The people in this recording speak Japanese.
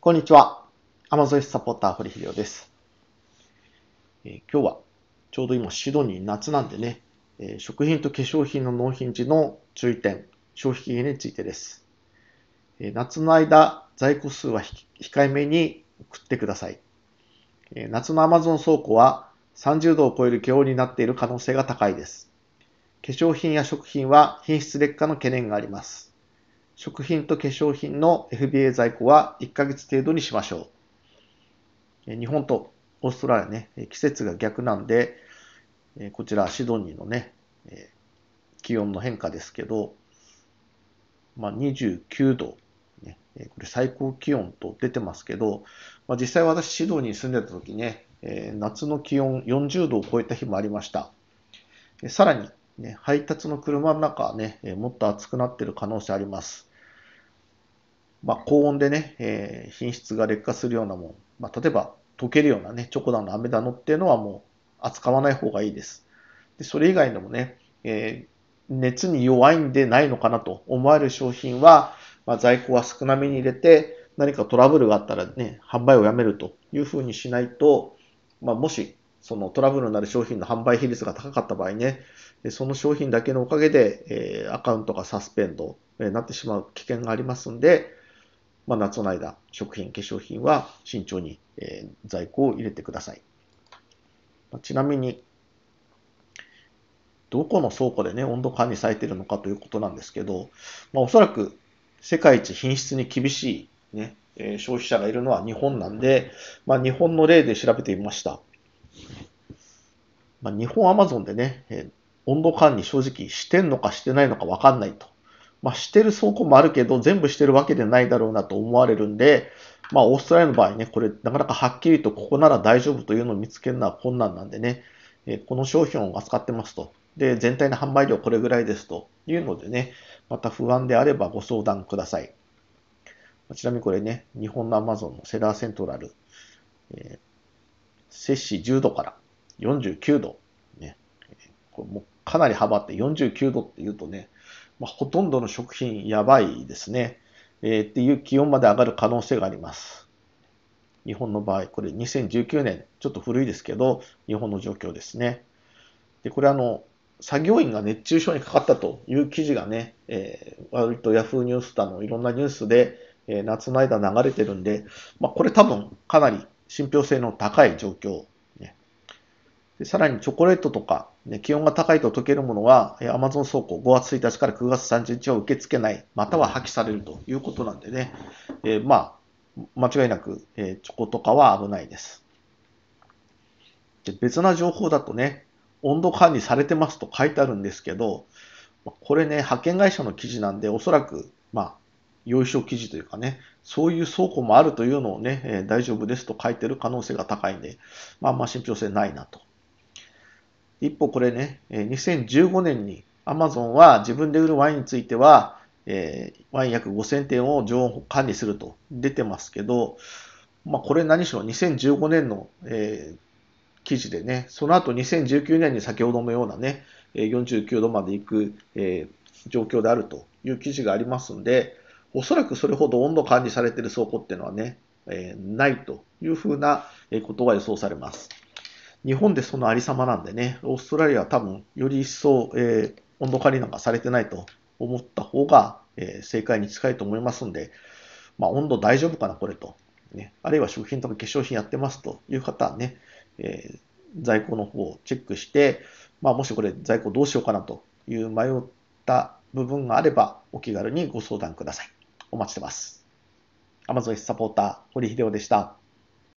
こんにちは。アマゾンスサポーター、堀秀夫です、えー、今日は、ちょうど今、シドニー夏なんでね、えー、食品と化粧品の納品時の注意点、消費期限についてです。えー、夏の間、在庫数は控えめに送ってください。え夏のアマゾン倉庫は30度を超える気温になっている可能性が高いです。化粧品や食品は品質劣化の懸念があります。食品と化粧品の FBA 在庫は1ヶ月程度にしましょう。日本とオーストラリアね、季節が逆なんで、こちらシドニーのね、気温の変化ですけど、まあ、29度、ね、これ最高気温と出てますけど、まあ、実際私シドニーに住んでた時ね、夏の気温40度を超えた日もありました。さらに、ね、配達の車の中はね、もっと暑くなってる可能性あります。まあ、高温でね、えー、品質が劣化するようなもん、まあ、例えば溶けるようなね、チョコだの、飴だのっていうのはもう扱わない方がいいです。でそれ以外のもね、えー、熱に弱いんでないのかなと思われる商品は、まあ、在庫は少なめに入れて、何かトラブルがあったらね、販売をやめるというふうにしないと、まあ、もしそのトラブルになる商品の販売比率が高かった場合ね、その商品だけのおかげで、えー、アカウントがサスペンドになってしまう危険がありますんで、まあ、夏の間、食品、化粧品は慎重に、え在庫を入れてください。まちなみに、どこの倉庫でね、温度管理されているのかということなんですけど、まあ、おそらく世界一品質に厳しいね、えー、消費者がいるのは日本なんで、まあ、日本の例で調べてみました。まあ、日本アマゾンでね、えー、温度管理正直してんのかしてないのかわかんないとまあ、してる倉庫もあるけど、全部してるわけでないだろうなと思われるんで、まあ、オーストラリアの場合ね、これ、なかなかはっきりとここなら大丈夫というのを見つけるのは困難なんでね、えこの商品を扱ってますと。で、全体の販売量これぐらいですというのでね、また不安であればご相談ください。ちなみにこれね、日本のアマゾンのセラーセントラル、えー、摂氏10度から49度、ね、これもかなり幅って49度っていうとね、まあ、ほとんどの食品やばいですね、えー、っていう気温まで上がる可能性があります。日本の場合、これ2019年、ちょっと古いですけど、日本の状況ですね。で、これあの、作業員が熱中症にかかったという記事がね、えー、割と Yahoo ニュースだのいろんなニュースで、えー、夏の間流れてるんで、まあ、これ多分かなり信憑性の高い状況、ね、で。さらにチョコレートとかで気温が高いと溶けるものはアマゾン倉庫5月1日から9月30日を受け付けない、または破棄されるということなんでね、えー、まあ、間違いなく、えー、チョコとかは危ないです。で別な情報だとね、温度管理されてますと書いてあるんですけど、これね、派遣会社の記事なんで、おそらく、まあ、要所記事というかね、そういう倉庫もあるというのをね、えー、大丈夫ですと書いてる可能性が高いんで、まあ、あんま信憑性ないなと一方これね、2015年にアマゾンは自分で売るワインについては、えー、ワイン約5000点を常温管理すると出てますけど、まあ、これ何しろ2015年の、えー、記事でね、その後2019年に先ほどのようなね、49度まで行く、えー、状況であるという記事がありますんで、おそらくそれほど温度管理されている倉庫っていうのはね、えー、ないというふうなことが予想されます。日本でそのありさまなんでね、オーストラリアは多分より一層、えー、温度管理なんかされてないと思った方が、えー、正解に近いと思いますんで、まあ、温度大丈夫かな、これと。ね、あるいは食品とか化粧品やってますという方はね、えー、在庫の方をチェックして、まあ、もしこれ在庫どうしようかなという迷った部分があれば、お気軽にご相談ください。お待ちしてます。Amazon サポーター、堀秀夫でした。